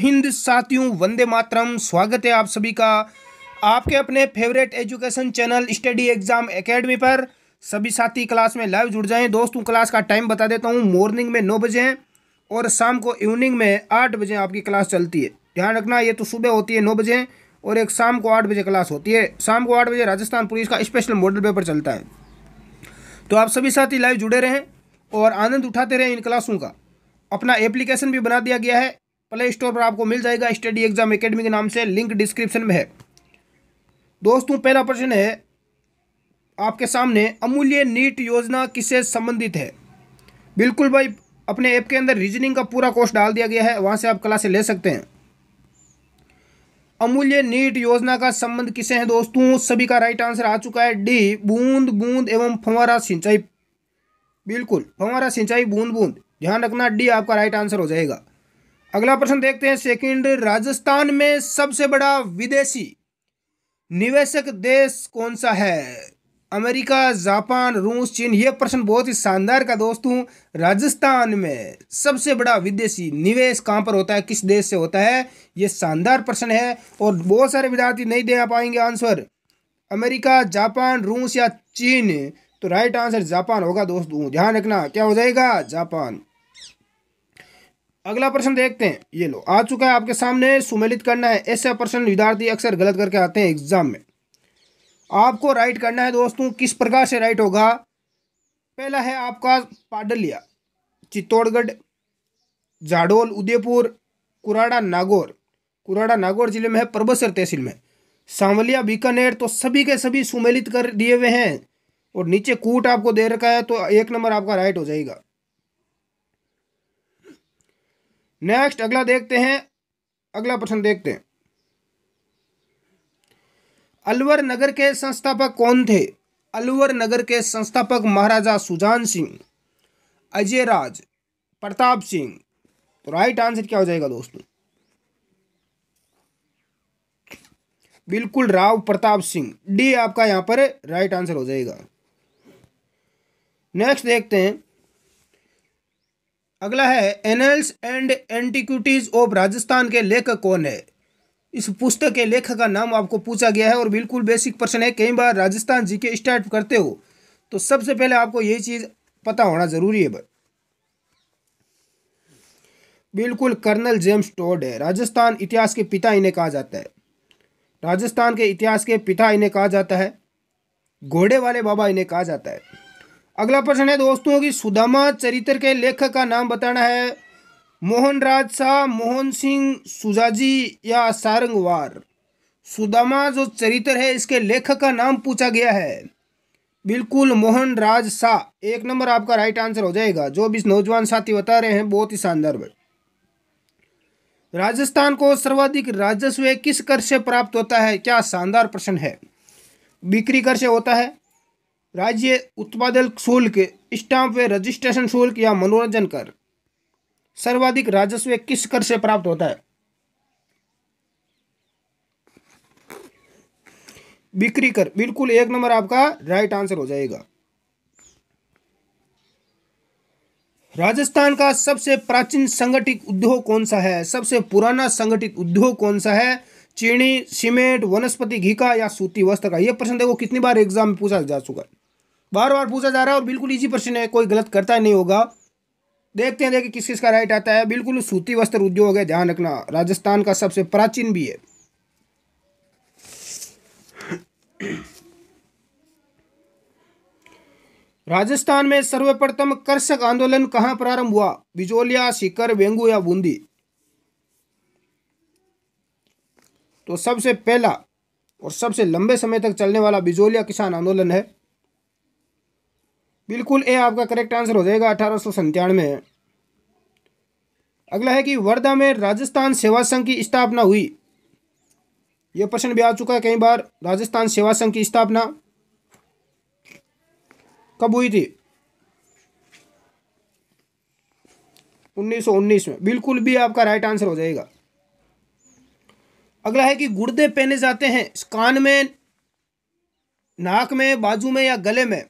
हिंद साथियों वंदे मातरम स्वागत है आप सभी का आपके अपने favourite education channel study exam academy पर सभी साथी क्लास में लाइव जुड़ जाएं दोस्तों क्लास का टाइम बता देता हूं मॉर्निंग में नौ बजे और शाम को इवनिंग में आठ बजे आपकी क्लास चलती है ध्यान रखना ये तो सुबह होती है नौ बजे और एक शाम को आठ बजे क्लास होती है शाम को आठ बजे राजस्थान पुलिस का स्पेशल मॉडल पेपर चलता है तो आप सभी साथी लाइव जुड़े रहें और आनंद उठाते रहें इन क्लासों का अपना एप्लीकेशन भी बना दिया गया है प्ले स्टोर पर आपको मिल जाएगा स्टडी एग्जाम एकेडमी के नाम से लिंक डिस्क्रिप्शन में है दोस्तों पहला प्रश्न है आपके सामने अमूल्य नीट योजना किससे संबंधित है बिल्कुल भाई अपने ऐप के अंदर रीजनिंग का पूरा कोर्स डाल दिया गया है वहाँ से आप क्लासे ले सकते हैं अमूल्य नीट योजना का संबंध किसे है दोस्तों सभी का राइट आंसर आ चुका है डी बूंद बूंद एवं फंवारा सिंचाई बिल्कुल फंवारा सिंचाई बूंद बूंद ध्यान रखना डी आपका राइट आंसर हो जाएगा अगला प्रश्न देखते हैं सेकंड राजस्थान में सबसे बड़ा विदेशी निवेशक देश कौन सा है अमेरिका जापान रूस चीन ये प्रश्न बहुत ही शानदार का दोस्तों राजस्थान में सबसे बड़ा विदेशी निवेश कहाँ पर होता है किस देश से होता है ये शानदार प्रश्न है और बहुत सारे विद्यार्थी नहीं दे पाएंगे आंसर अमेरिका जापान रूस या चीन तो राइट आंसर जापान होगा दोस्तों ध्यान रखना क्या हो जाएगा जापान अगला प्रश्न देखते हैं ये लो आ चुका है आपके सामने सुमेलित करना है ऐसे प्रश्न विद्यार्थी अक्सर गलत करके आते हैं एग्जाम में आपको राइट करना है दोस्तों किस प्रकार से राइट होगा पहला है आपका पाडलिया चित्तौड़गढ़ जाडोल उदयपुर कुराड़ा नागौर कुराड़ा नागौर जिले में है परबसर तहसील में सांवलिया बीकानेर तो सभी के सभी सुमेलित कर दिए हुए हैं और नीचे कूट आपको दे रखा है तो एक नंबर आपका राइट हो जाएगा नेक्स्ट अगला देखते हैं अगला प्रश्न देखते हैं अलवर नगर के संस्थापक कौन थे अलवर नगर के संस्थापक महाराजा सुजान सिंह अजय राज प्रताप सिंह तो राइट आंसर क्या हो जाएगा दोस्तों बिल्कुल राव प्रताप सिंह डी आपका यहां पर राइट आंसर हो जाएगा नेक्स्ट देखते हैं अगला है annals and antiquities of Rajasthan के लेखक कौन है इस पुस्तक के लेखक का नाम आपको पूछा गया है और बिल्कुल बेसिक प्रश्न है कई बार राजस्थान जी के स्टार्ट करते हो तो सबसे पहले आपको यही चीज़ पता होना ज़रूरी है बिल्कुल कर्नल जेम्स टोड है राजस्थान इतिहास के पिता इन्हें कहा जाता है राजस्थान के इतिहास के पिता इन्हें कहा जाता है घोड़े वाले बाबा इन्हें कहा जाता है अगला प्रश्न है दोस्तों कि सुदामा चरित्र के लेखक का नाम बताना है मोहन राज शाह मोहन सिंह सुजाजी या सारंगवार सुदामा जो चरित्र है इसके लेखक का नाम पूछा गया है बिल्कुल मोहन राज शाह एक नंबर आपका राइट आंसर हो जाएगा जो भी नौजवान साथी बता रहे हैं बहुत ही शानदार राजस्थान को सर्वाधिक राजस्व किस कर से प्राप्त होता है क्या शानदार प्रश्न है बिक्री कर से होता है राज्य उत्पादन शुल्क स्टाम्प व रजिस्ट्रेशन शुल्क या मनोरंजन कर सर्वाधिक राजस्व किस कर से प्राप्त होता है बिक्री कर बिल्कुल एक नंबर आपका राइट आंसर हो जाएगा राजस्थान का सबसे प्राचीन संगठित उद्योग कौन सा है सबसे पुराना संगठित उद्योग कौन सा है चीनी सीमेंट वनस्पति घी का या सूती वस्त्र का यह प्रश्न देखो कितनी बार एग्जाम में पूछा जा चुका है बार बार पूछा जा रहा है और बिल्कुल ईजी प्रश्न है कोई गलत करता ही नहीं होगा देखते हैं देखिए किस किस का राइट आता है बिल्कुल सूती वस्त्र उद्योग है ध्यान रखना राजस्थान का सबसे प्राचीन भी है राजस्थान में सर्वप्रथम कर्षक आंदोलन कहाँ प्रारंभ हुआ बिजोलिया सीकर वेंगू या बूंदी तो सबसे पहला और सबसे लंबे समय तक चलने वाला बिजोलिया किसान आंदोलन है बिल्कुल ए आपका करेक्ट आंसर हो जाएगा अठारह सौ संतानवे अगला है कि वर्धा में राजस्थान सेवा संघ की स्थापना हुई यह प्रश्न भी आ चुका है कई बार राजस्थान सेवा संघ की स्थापना कब हुई थी 1919 में बिल्कुल भी आपका राइट आंसर हो जाएगा अगला है कि गुर्दे पहने जाते हैं कान में नाक में बाजू में या गले में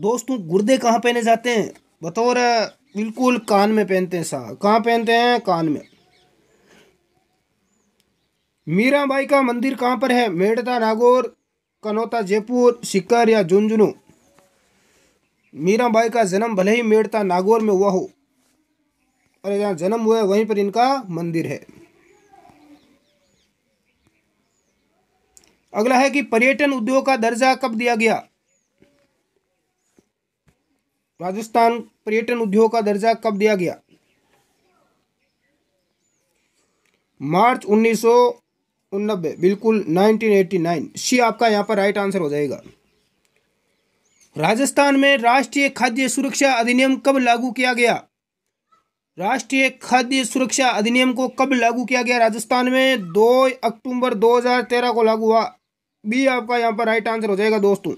दोस्तों गुर्दे कहाँ पहने जाते हैं बतौर बिल्कुल कान में पहनते हैं साहब कहाँ पहनते हैं कान में मीराबाई का मंदिर कहाँ पर है मेड़ता नागौर कनौता जयपुर सिकर या झुंझुनू मीराबाई का जन्म भले ही मेड़ता नागौर में हुआ हो पर जहाँ जन्म हुआ है वहीं पर इनका मंदिर है अगला है कि पर्यटन उद्योग का दर्जा कब दिया गया राजस्थान पर्यटन उद्योग का दर्जा कब दिया गया मार्च उन्नीस उन्नबे बिल्कुल 1989 सी आपका यहाँ पर राइट आंसर हो जाएगा राजस्थान में राष्ट्रीय खाद्य सुरक्षा अधिनियम कब लागू किया गया राष्ट्रीय खाद्य सुरक्षा अधिनियम को कब लागू किया गया राजस्थान में 2 अक्टूबर 2013 को लागू हुआ बी आपका यहाँ पर राइट आंसर हो जाएगा दोस्तों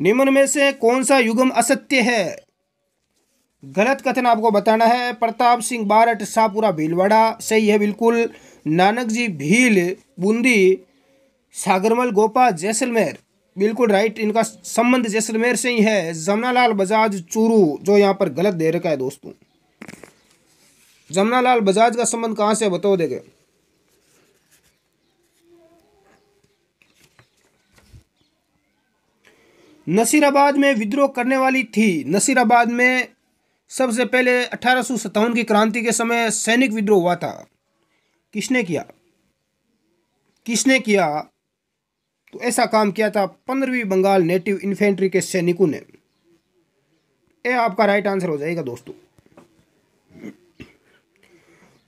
निम्न में से कौन सा युगम असत्य है गलत कथन आपको बताना है प्रताप सिंह बारट शाहपुरा भीलवाड़ा सही है बिल्कुल नानक जी भील बूंदी सागरमल गोपा जैसलमेर बिल्कुल राइट इनका संबंध जैसलमेर से ही है जमनालाल बजाज चूरू जो यहाँ पर गलत दे रखा है दोस्तों जमनालाल बजाज का संबंध कहाँ से बताओ देखे नसीराबाद में विद्रोह करने वाली थी नसीराबाद में सबसे पहले अठारह की क्रांति के समय सैनिक विद्रोह हुआ था किसने किया किसने किया तो ऐसा काम किया था पंद्रहवीं बंगाल नेटिव इन्फेंट्री के सैनिकों ने ये आपका राइट आंसर हो जाएगा दोस्तों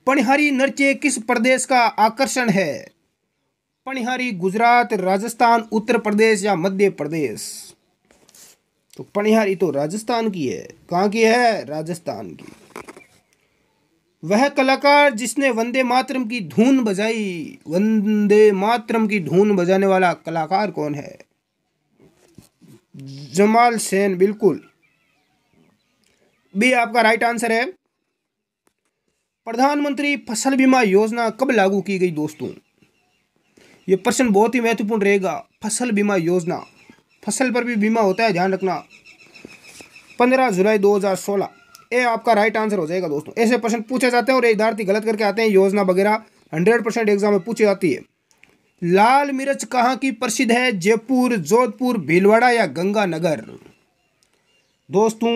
पणिहारी नृत्य किस प्रदेश का आकर्षण है पणिहारी गुजरात राजस्थान उत्तर प्रदेश या मध्य प्रदेश तो पणिहारी तो राजस्थान की है कहाँ की है राजस्थान की वह कलाकार जिसने वंदे मातरम की धुन बजाई वंदे मातरम की धुन बजाने वाला कलाकार कौन है जमाल सेन बिल्कुल बी आपका राइट आंसर है प्रधानमंत्री फसल बीमा योजना कब लागू की गई दोस्तों ये प्रश्न बहुत ही महत्वपूर्ण रहेगा फसल बीमा योजना फसल पर भी बीमा होता है ध्यान रखना पंद्रह जुलाई दो सोलह ये आपका राइट आंसर हो जाएगा दोस्तों ऐसे प्रश्न पूछे जाते हैं और विद्यार्थी गलत करके आते हैं योजना वगैरह हंड्रेड परसेंट एग्जाम में पूछी जाती है लाल मिर्च कहाँ की प्रसिद्ध है जयपुर जोधपुर भीलवाड़ा या गंगानगर दोस्तों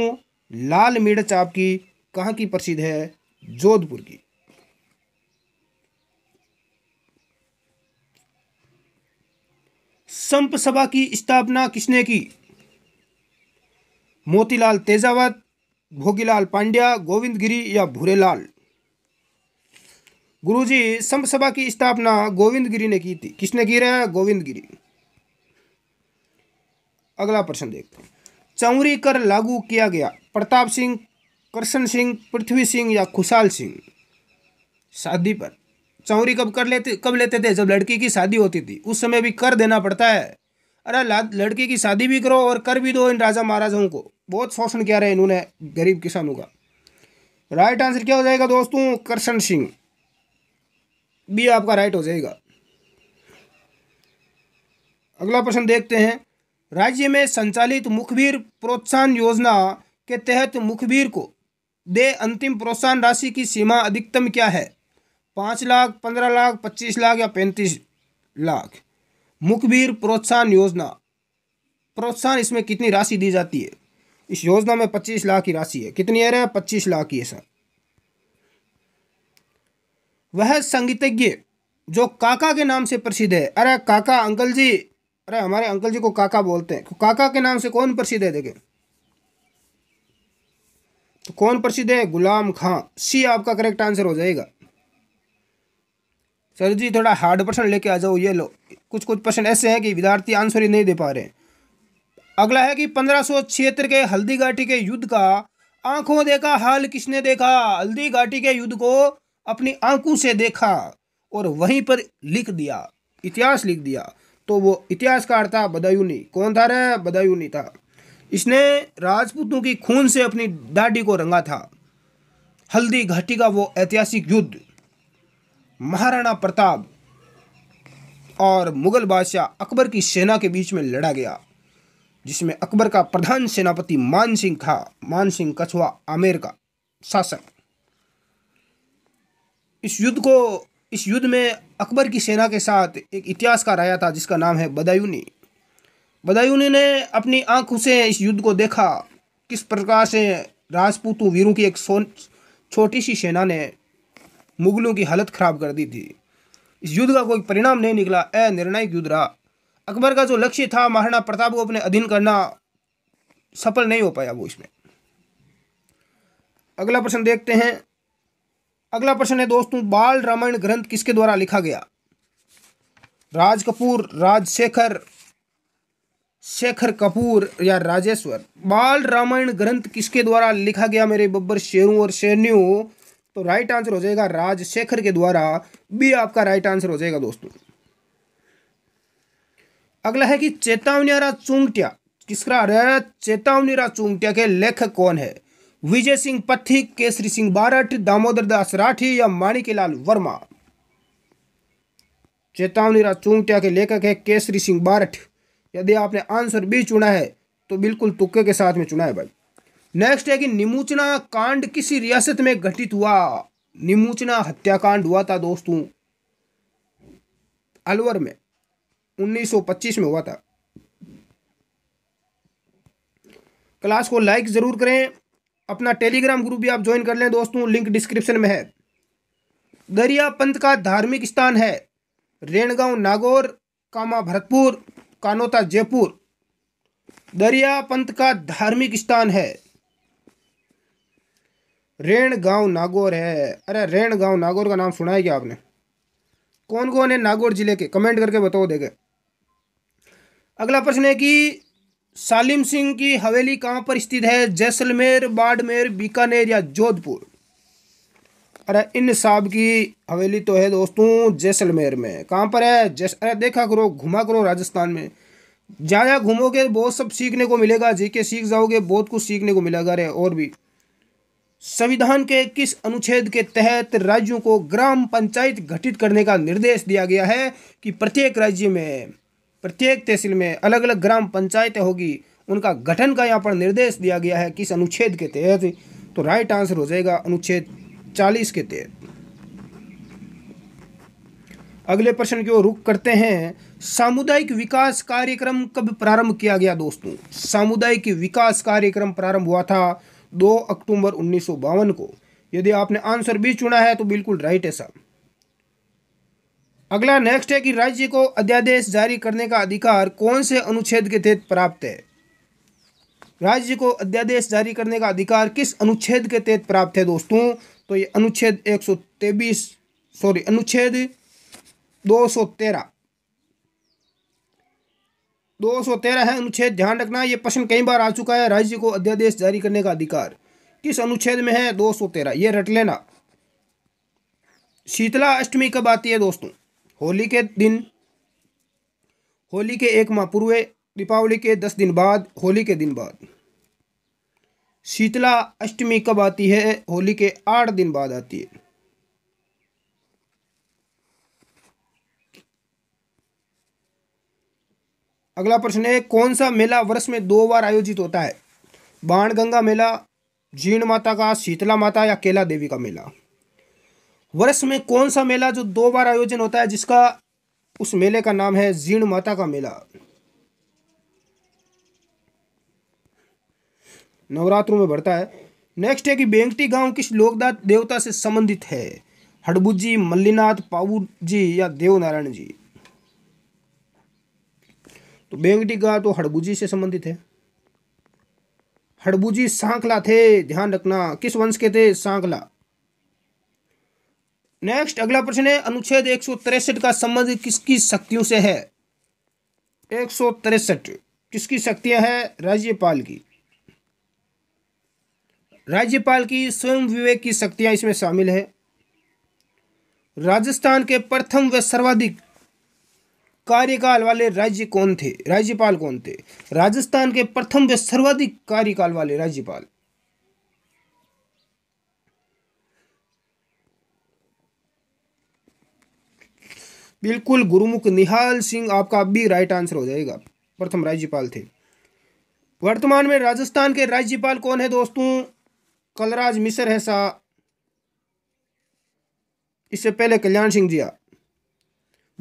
लाल मिर्च आपकी कहाँ की प्रसिद्ध है जोधपुर की संप सभा की स्थापना किसने की मोतीलाल तेजावत भोगीलाल पांड्या गोविंद गिरी या भूरेलाल गुरुजी संप सभा की स्थापना गोविंद गिरी ने की थी किसने की रहा गोविंद गिरी अगला प्रश्न देखते हैं चौरी कर लागू किया गया प्रताप सिंह कृष्ण सिंह पृथ्वी सिंह या खुशाल सिंह शादी पर चौरी कब कर लेते कब लेते थे जब लड़की की शादी होती थी उस समय भी कर देना पड़ता है अरे लड़की की शादी भी करो और कर भी दो इन राजा महाराजाओं को बहुत शोषण किया रहे इन्होंने गरीब किसानों का राइट आंसर क्या हो जाएगा दोस्तों करशन सिंह भी आपका राइट हो जाएगा अगला प्रश्न देखते हैं राज्य में संचालित मुखबीर प्रोत्साहन योजना के तहत मुखबीर को दे अंतिम प्रोत्साहन राशि की सीमा अधिकतम क्या है पाँच लाख पंद्रह लाख पच्चीस लाख या पैंतीस लाख मुखबिर प्रोत्साहन योजना प्रोत्साहन इसमें कितनी राशि दी जाती है इस योजना में पच्चीस लाख की राशि है कितनी है पच्चीस लाख की है सर वह संगीतज्ञ जो काका के नाम से प्रसिद्ध है अरे काका अंकल जी अरे हमारे अंकल जी को काका बोलते हैं काका के नाम से कौन प्रसिद्ध है देखे तो कौन प्रसिद्ध है गुलाम खां सी आपका करेक्ट आंसर हो जाएगा सर जी थोड़ा हार्ड पर्सन लेके आ जाओ ये लो कुछ कुछ पर्सन ऐसे हैं कि विद्यार्थी आंसर ही नहीं दे पा रहे अगला है कि पंद्रह के हल्दी घाटी के युद्ध का आंखों देखा हाल किसने देखा हल्दी घाटी के युद्ध को अपनी आंखों से देखा और वहीं पर लिख दिया इतिहास लिख दिया तो वो इतिहासकार था बदायूनी कौन था रे बदायूनी था इसने राजपूतों की खून से अपनी दाढ़ी को रंगा था हल्दी घाटी का वो ऐतिहासिक युद्ध महाराणा प्रताप और मुगल बादशाह अकबर की सेना के बीच में लड़ा गया जिसमें अकबर का प्रधान सेनापति मान सिंह था मान सिंह कछुआ आमेर का शासक इस युद्ध को इस युद्ध में अकबर की सेना के साथ एक इतिहासकार आया था जिसका नाम है बदायूनी बदायूनी ने अपनी आंखों से इस युद्ध को देखा किस प्रकार से राजपूतों वीरों की एक छोटी सी सेना ने मुगलों की हालत खराब कर दी थी इस युद्ध का कोई परिणाम नहीं निकला निर्णायक युद्ध रहा अकबर का जो लक्ष्य था महाराणा प्रताप को अपने अधीन करना सफल नहीं हो पाया वो इसमें अगला प्रश्न देखते हैं अगला प्रश्न है दोस्तों बाल रामायण ग्रंथ किसके द्वारा लिखा गया राज कपूर राजशेखर शेखर कपूर या राजेश्वर बाल रामायण ग्रंथ किसके द्वारा लिखा गया मेरे बब्बर शेरों और शेरनियों तो राइट आंसर हो जाएगा राजशेखर के द्वारा बी आपका राइट आंसर हो जाएगा दोस्तों अगला है कि चेतावनीरा चूंगटिया किसका चेतावनी चेतावनीरा चूंगटिया के लेखक कौन है विजय सिंह पथिक केसरी सिंह बारठ दामोदर दास राठी या माणिकीलाल वर्मा चेतावनीरा चूंगटिया के लेखक है केसरी सिंह बारठ यदि आपने आंसर बी चुना है तो बिल्कुल तुक्के के साथ में चुना है भाई नेक्स्ट है कि निमूचना कांड किसी रियासत में घटित हुआ निमूचना हत्याकांड हुआ था दोस्तों अलवर में 1925 में हुआ था क्लास को लाइक ज़रूर करें अपना टेलीग्राम ग्रुप भी आप ज्वाइन कर लें दोस्तों लिंक डिस्क्रिप्शन में है दरिया पंत का धार्मिक स्थान है रेणगांव नागौर कामा भरतपुर कानोता जयपुर दरिया पंत का धार्मिक स्थान है रेण गांव नागौर है अरे रेण गांव नागौर का नाम सुना है क्या आपने कौन कौन है नागौर जिले के कमेंट करके बताओ देखे अगला प्रश्न है कि सालिम सिंह की हवेली कहाँ पर स्थित है जैसलमेर बाड़मेर बीकानेर या जोधपुर अरे इन साहब की हवेली तो है दोस्तों जैसलमेर में कहाँ पर है जैस अरे देखा करो घुमा करो राजस्थान में जहाँ जहाँ घूमोगे बहुत सब सीखने को मिलेगा जी के सीख जाओगे बहुत कुछ सीखने को मिलेगा अरे और भी संविधान के किस अनुच्छेद के तहत राज्यों को ग्राम पंचायत गठित करने का निर्देश दिया गया है कि प्रत्येक राज्य में प्रत्येक तहसील में अलग अलग ग्राम पंचायतें होगी उनका गठन का यहाँ पर निर्देश दिया गया है किस अनुच्छेद के तहत तो राइट आंसर हो जाएगा अनुच्छेद चालीस के तहत अगले प्रश्न की ओर रुख करते हैं सामुदायिक विकास कार्यक्रम कब प्रारंभ किया गया दोस्तों सामुदायिक विकास कार्यक्रम प्रारंभ हुआ था दो अक्टूबर उन्नीस को यदि आपने आंसर बी चुना है तो बिल्कुल राइट है साहब अगला नेक्स्ट है कि राज्य को अध्यादेश जारी करने का अधिकार कौन से अनुच्छेद के तहत प्राप्त है राज्य को अध्यादेश जारी करने का अधिकार किस अनुच्छेद के तहत प्राप्त है दोस्तों तो ये अनुच्छेद एक सौ सॉरी अनुच्छेद दो सौ तेरह दो सौ तेरह है अनुच्छेद ध्यान रखना ये प्रश्न कई बार आ चुका है राज्य को अध्यादेश जारी करने का अधिकार किस अनुच्छेद में है दो सौ तेरह ये रट लेना शीतला अष्टमी कब आती है दोस्तों होली के दिन होली के एक माह पूर्व दीपावली के दस दिन बाद होली के दिन बाद शीतला अष्टमी कब आती है होली के आठ दिन बाद आती है अगला प्रश्न है कौन सा मेला वर्ष में दो बार आयोजित होता है बाण गंगा मेला जीर्ण माता का शीतला माता या केला देवी का मेला वर्ष में कौन सा मेला जो दो बार आयोजन होता है जिसका उस मेले का नाम है जीर्ण माता का मेला नवरात्रों में बढ़ता है नेक्स्ट है कि बेंगटी गांव किस लोकदात देवता से संबंधित है हडबुजी मल्लीनाथ पाऊ जी या देवनारायण जी तो का तो हड़बुजी से संबंधित है हड़बुजी सांखला थे ध्यान रखना किस वंश के थे सांखला नेक्स्ट अगला प्रश्न है अनुच्छेद एक सौ तिरसठ का संबंध किसकी शक्तियों से है एक सौ तिरसठ किसकी शक्तियां हैं राज्यपाल की राज्यपाल की स्वयं विवेक की शक्तियां इसमें शामिल है राजस्थान के प्रथम व सर्वाधिक कार्यकाल वाले राज्य कौन थे राज्यपाल कौन थे राजस्थान के प्रथम व सर्वाधिक कार्यकाल वाले राज्यपाल बिल्कुल गुरुमुख निहाल सिंह आपका भी राइट आंसर हो जाएगा प्रथम राज्यपाल थे वर्तमान में राजस्थान के राज्यपाल कौन है दोस्तों कलराज मिश्र है सा इससे पहले कल्याण सिंह जी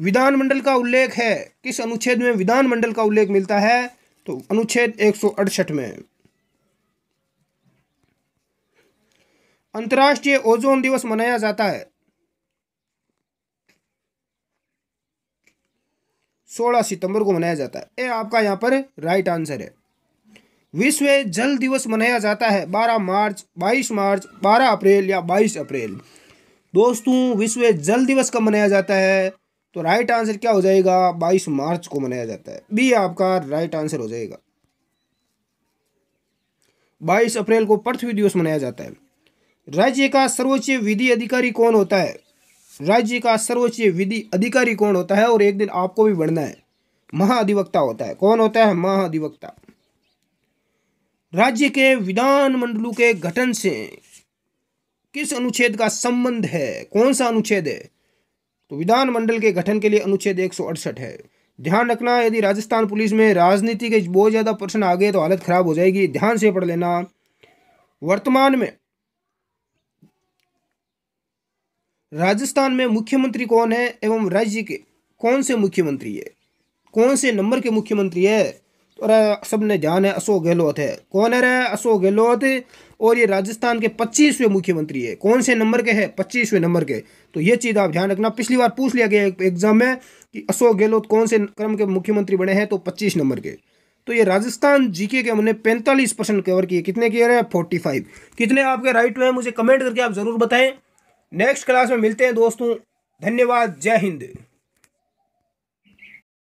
विधानमंडल का उल्लेख है किस अनुच्छेद में विधानमंडल का उल्लेख मिलता है तो अनुच्छेद एक में अंतर्राष्ट्रीय ओजोन दिवस मनाया जाता है 16 सितंबर को मनाया जाता है ये आपका यहां पर राइट आंसर है विश्व जल दिवस मनाया जाता है 12 मार्च 22 मार्च 12 अप्रैल या 22 अप्रैल दोस्तों विश्व जल दिवस कब मनाया जाता है तो राइट आंसर क्या हो जाएगा 22 मार्च को मनाया जाता है बी आपका राइट आंसर हो जाएगा 22 अप्रैल को पृथ्वी दिवस मनाया जाता है राज्य का सर्वोच्च विधि अधिकारी कौन होता है राज्य का सर्वोच्च विधि अधिकारी कौन होता है और एक दिन आपको भी बढ़ना है महाधिवक्ता होता है कौन होता है महाधिवक्ता राज्य के विधान मंडलों के गठन से किस अनुच्छेद का संबंध है कौन सा अनुच्छेद है तो विधानमंडल के गठन के लिए अनुच्छेद एक है ध्यान रखना यदि राजस्थान पुलिस में राजनीति के बहुत ज़्यादा प्रश्न आ गए तो हालत खराब हो जाएगी ध्यान से पढ़ लेना वर्तमान में राजस्थान में मुख्यमंत्री कौन है एवं राज्य के कौन से मुख्यमंत्री है कौन से नंबर के मुख्यमंत्री है और सब ने ध्यान है अशोक गहलोत है कौन है रे अशोक गहलोत और ये राजस्थान के पच्चीसवें मुख्यमंत्री है कौन से नंबर के है पच्चीसवें नंबर के तो ये चीज़ आप ध्यान रखना पिछली बार पूछ लिया गया एग्जाम में कि अशोक गहलोत कौन से क्रम के मुख्यमंत्री बने हैं तो पच्चीस नंबर के तो ये राजस्थान जीके के हमने पैंतालीस परसेंट कवर किए कितने किए रहे फोर्टी फाइव कितने आपके राइट हुए मुझे कमेंट करके आप ज़रूर बताएं नेक्स्ट क्लास में मिलते हैं दोस्तों धन्यवाद जय हिंद